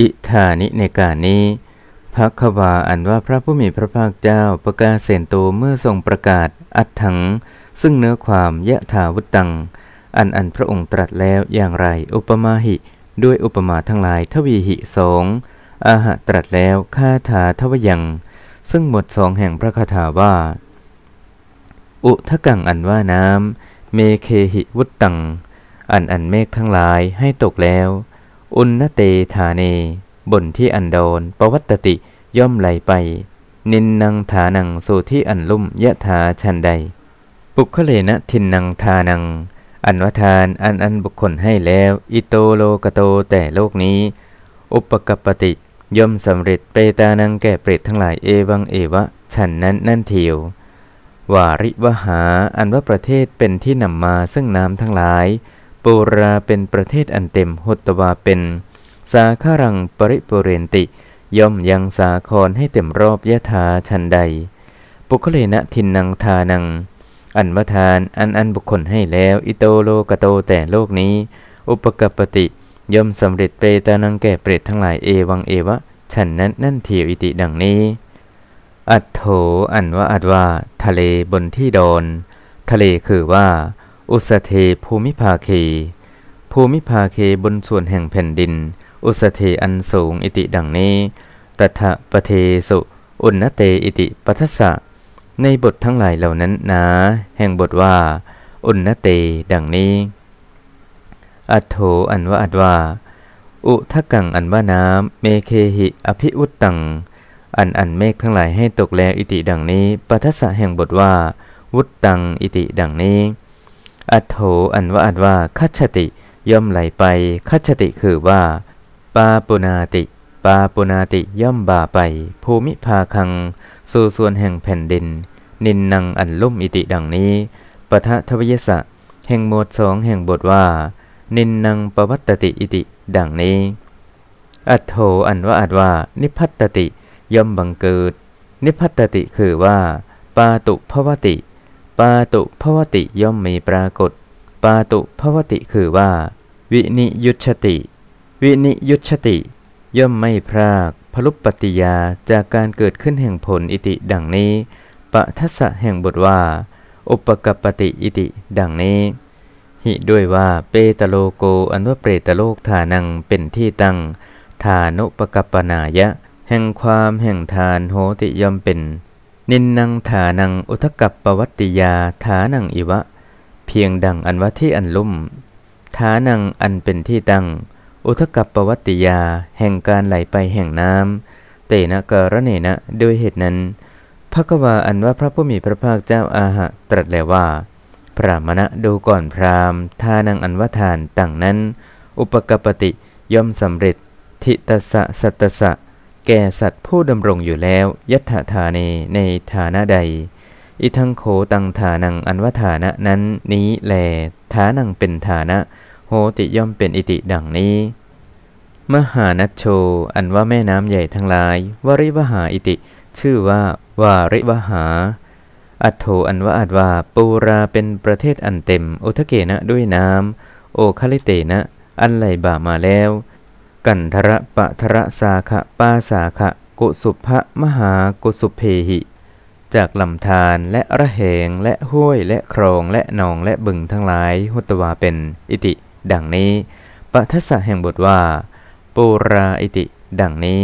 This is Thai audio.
อิธานิในการนี้พระควาอันว่าพระผู้มีพระภาคเจ้าประกาศเสนโตเมื่อทรงประกาศอัดถัง ซึ่งเนื้อความยะถาวุตัง อันอันพระองค์ตรัสแล้วอย่างไร อุปมาหิด้วยอุปมาทั้งหลายทวีหิสองอาหะตรัสแล้วคาถาทวยัง ซึ่งหมดสองแห่งพระคาถาว่า อุทกังอันว่าน้ำเมเคหิวุตตัง อันอันเมฆทั้งหลายให้ตกแล้วอุณเตธาเน บนที่อันโดนปวัตติย่อมไหลไป นินนางฐานังสู่ที่อันลุ่มยะถาชันใด ปุคเลนะทินนางทานัง อันวทานอันอันบุคคลให้แล้ว อิโตโลกโตแต่โลกนี้ อุปกปติ ย่อมสำเร็จเปตานังแก่เปรตทั้งหลายเอวังเอวะฉันนั้นนั่นเทียววาริวหาอันว่าประเทศเป็นที่นำมาซึ่งน้ำทั้งหลายปูราเป็นประเทศอันเต็มหตวาเป็น สาคารังปริปุเรนติ ย่อมยังสาครให้เต็มรอบยะถาชันใด ปุคเลนะทินนางทานัง อันวทานอันอันบุคคลให้แล้วอิโตโลกโตแต่โลกนี้ อุปกัปติ ย่อมสำเร็จเปตานังแก่เปรตทั้งหลายเอวังเอวะฉันนั้นนั่นเทียวอิติดังนี้ อัตโถอันว่าอัตว่าทะเลบนที่ดอนทะเลคือว่าอุสเทภูมิภาเค ภูมิภาเคบนส่วนแห่งแผ่นดิน อุสเทอันสูงอิติดังนี้ ตถะปะเทสุอุณเตอิติปัทสะในบททั้งหลายเหล่านั้นนะแห่งบทว่าอุณเตดังนี้ อัโถอันว่าอัดว่า อุทะกังอันว่าน้ำเมเคหิอภิอุตตัง อันอันเมฆทั้งหลายให้ตกแล้วอิติดังนี้ปัทสะแห่งบทว่า วุตตังอิติดังนี้อัตโถอันว่าอันว่าคัจฉติ ย่อมไหลไป คัจฉติคือว่า ปาปุนาติ ปาปุนาติย่อมบ่าไป ภูมิภาคัง สู่ส่วนแห่งแผ่นดิน นินนังอันลุ่มอิติดังนี้ปทะทวยสะ แห่งหมวดสองแห่งบทว่า นินนังปวัตติอิติดังนี้ อัตโถอันว่าอันว่า นิพัตติ ย่อมบังเกิด นิพัตติคือว่า ปาตุภวติปาตุภวติย่อมมีปรากฏ ปาตุภวติคือว่าวินิยุชติวินิยุชติ ย่อมไม่พรากพลุปปติยาจากการเกิดขึ้นแห่งผลอิติ ดังนี้ปะทัศแห่งบทว่า อุปกปติอิติ ดังนี้ หิด้วยว่าเปตโลโกอันว่าเปตโลกฐานังเป็นที่ตั้งฐานุปกปนายะ แห่งความแห่งทานโหติย่อมเป็นนินนังฐานังอุทกับปวัตติยาฐานังอิวะ เพียงดังอันว่าที่อันลุ่มฐานังอันเป็นที่ตั้งอุทกับปวัตติยา แห่งการไหลไปแห่งน้ำเตนะการเนนะโดยเหตุนั้นพระกวาอันว่าพระผู้มีพระภาคเจ้าอาหะตรัสแล้วว่าพระมณะดูก่อนพราหมณ์ทานังอันว่าทานตั้งนั้น อุปกปติย่อมสำเร็จทิตสะสัตสะแก่สัตว์ผู้ดำรงอยู่แล้ว ยัตถธาเน ในฐานะใด อิทังโขตังฐานังอันว่าฐานะนั้น นี้แลฐานังเป็นฐานะ โหติย่อมเป็นอิติดังนี้ มหานัชโชอันว่าแม่น้ำใหญ่ทั้งหลายวริวหาอิติ ชื่อว่า วาริวหา อัโธอันว่าอัตวาปูราเป็นประเทศอันเต็มโอทเกนะด้วยน้ำโอคาลิเตนะ อันไหลบ่ามาแล้วกันทระปะทระสาขะปาสาขะกุสุภะมหากุสุเพหิ จากลำธารและระแหงและห้วย และครอง และหนองและบึงทั้งหลายหุตวาเป็นอิติ ดังนี้ปะทัสสะแห่งบทว่าปูราอิติดังนี้